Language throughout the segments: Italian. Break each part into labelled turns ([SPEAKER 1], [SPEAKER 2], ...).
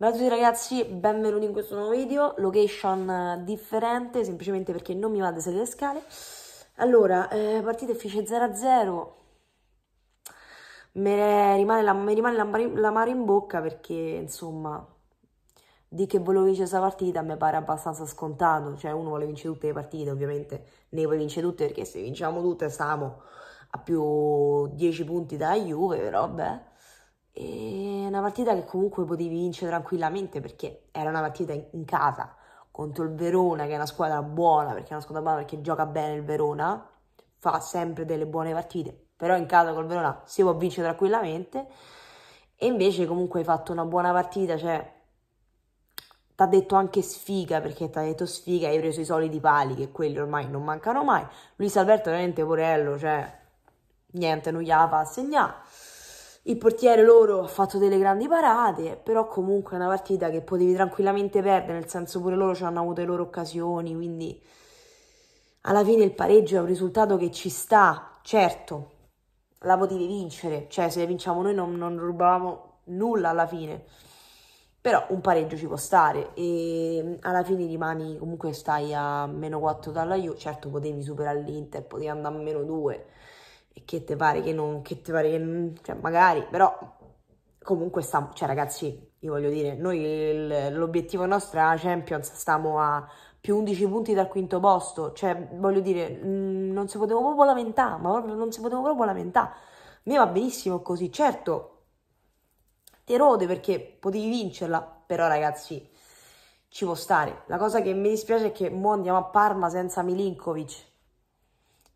[SPEAKER 1] Ciao a tutti ragazzi, benvenuti in questo nuovo video, location eh, differente semplicemente perché non mi va a salire le scale. Allora, eh, partita fece 0-0, mi rimane, la, mi rimane l'amaro in bocca perché insomma, di che volevo vincere questa partita mi pare abbastanza scontato, cioè uno vuole vincere tutte le partite ovviamente, ne vuole vincere tutte perché se vinciamo tutte stiamo a più 10 punti da Juve, però beh... E una partita che comunque potevi vincere tranquillamente perché era una partita in casa contro il Verona, che è una squadra buona, perché è una squadra buona perché gioca bene il Verona, fa sempre delle buone partite, però in casa col Verona si può vincere tranquillamente e invece comunque hai fatto una buona partita, cioè ti ha detto anche sfiga perché ti ha detto sfiga, hai preso i soliti pali che quelli ormai non mancano mai. Luis Alberto veramente porello, cioè niente, non gliela fa segnare. Il portiere loro ha fatto delle grandi parate, però comunque è una partita che potevi tranquillamente perdere, nel senso pure loro ci hanno avuto le loro occasioni, quindi alla fine il pareggio è un risultato che ci sta, certo, la potevi vincere, cioè se vinciamo noi non, non rubavamo nulla alla fine, però un pareggio ci può stare e alla fine rimani comunque stai a meno 4 dalla Juve, certo potevi superare l'Inter, potevi andare a meno 2, che te pare che non, che te pare che non, cioè magari, però comunque stiamo, cioè ragazzi, io voglio dire, noi l'obiettivo nostro è la Champions, stiamo a più 11 punti dal quinto posto, cioè voglio dire, mm, non si poteva proprio lamentare, ma proprio non si poteva proprio lamentare, a me va benissimo così, certo, ti rode perché potevi vincerla, però ragazzi, ci può stare, la cosa che mi dispiace è che mo andiamo a Parma senza Milinkovic,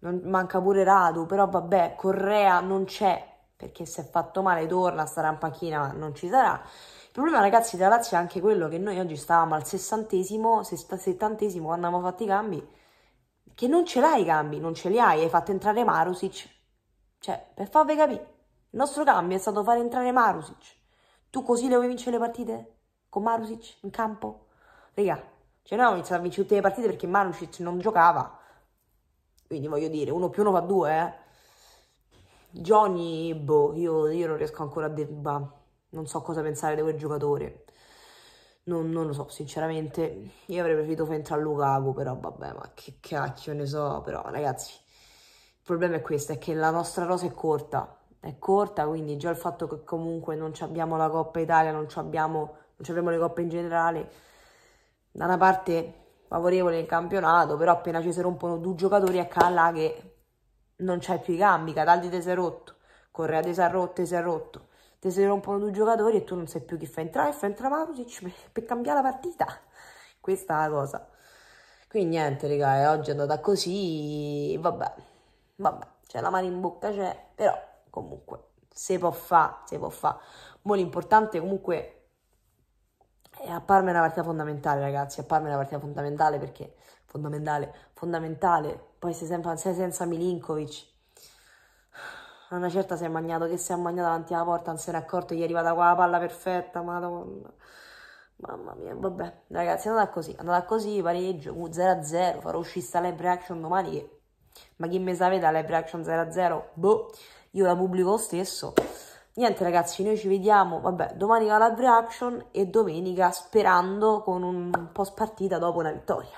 [SPEAKER 1] non, manca pure Radu, però vabbè, Correa non c'è perché se è fatto male torna, sarà in panchina, ma non ci sarà. Il problema, ragazzi, della Lazio è anche quello che noi oggi stavamo al sessantesimo, settantesimo, quando abbiamo fatto i cambi, che non ce l'hai i cambi, non ce li hai, hai fatto entrare Marusic. Cioè, per farvi capire, il nostro cambio è stato fare entrare Marusic. Tu così le vuoi vincere le partite? Con Marusic in campo? Raga, cioè noi abbiamo iniziato a vincere tutte le partite perché Marusic non giocava. Quindi voglio dire, uno più uno fa due, eh. Johnny, boh, io, io non riesco ancora a... De- bah, non so cosa pensare di quel giocatore. Non, non, lo so, sinceramente. Io avrei preferito Fentra a Lukaku, però vabbè, ma che cacchio ne so. Però, ragazzi, il problema è questo, è che la nostra rosa è corta. È corta, quindi già il fatto che comunque non abbiamo la Coppa Italia, non abbiamo, non abbiamo le coppe in generale, da una parte favorevole nel campionato, però appena ci si rompono due giocatori a Calla che non c'è più i cambi, Cataldi te si è rotto, Correa te si è rotto, te si rotto, te si rompono due giocatori e tu non sai più chi fa entrare, fa entrare Marusic per cambiare la partita, questa è la cosa. Quindi niente, raga, eh, oggi è andata così, vabbè, vabbè, c'è la mano in bocca, c'è, però comunque, se può fa, se può fa. Mo' l'importante comunque a Parma è una partita fondamentale, ragazzi. A Parma è una partita fondamentale perché fondamentale, fondamentale. Poi sei, sempre, sei senza Milinkovic. A una certa si è mangiato che si è mangiato davanti alla porta, non se n'è accorto, gli è arrivata qua la palla perfetta, madonna. Mamma mia, vabbè, ragazzi, è andata così, è andata così, pareggio, 0-0, farò uscire sta live reaction domani che... Ma chi me vede la live reaction 0-0? Boh, io la pubblico lo stesso. Niente ragazzi, noi ci vediamo, vabbè, domani live reaction e domenica sperando con un post partita dopo la vittoria.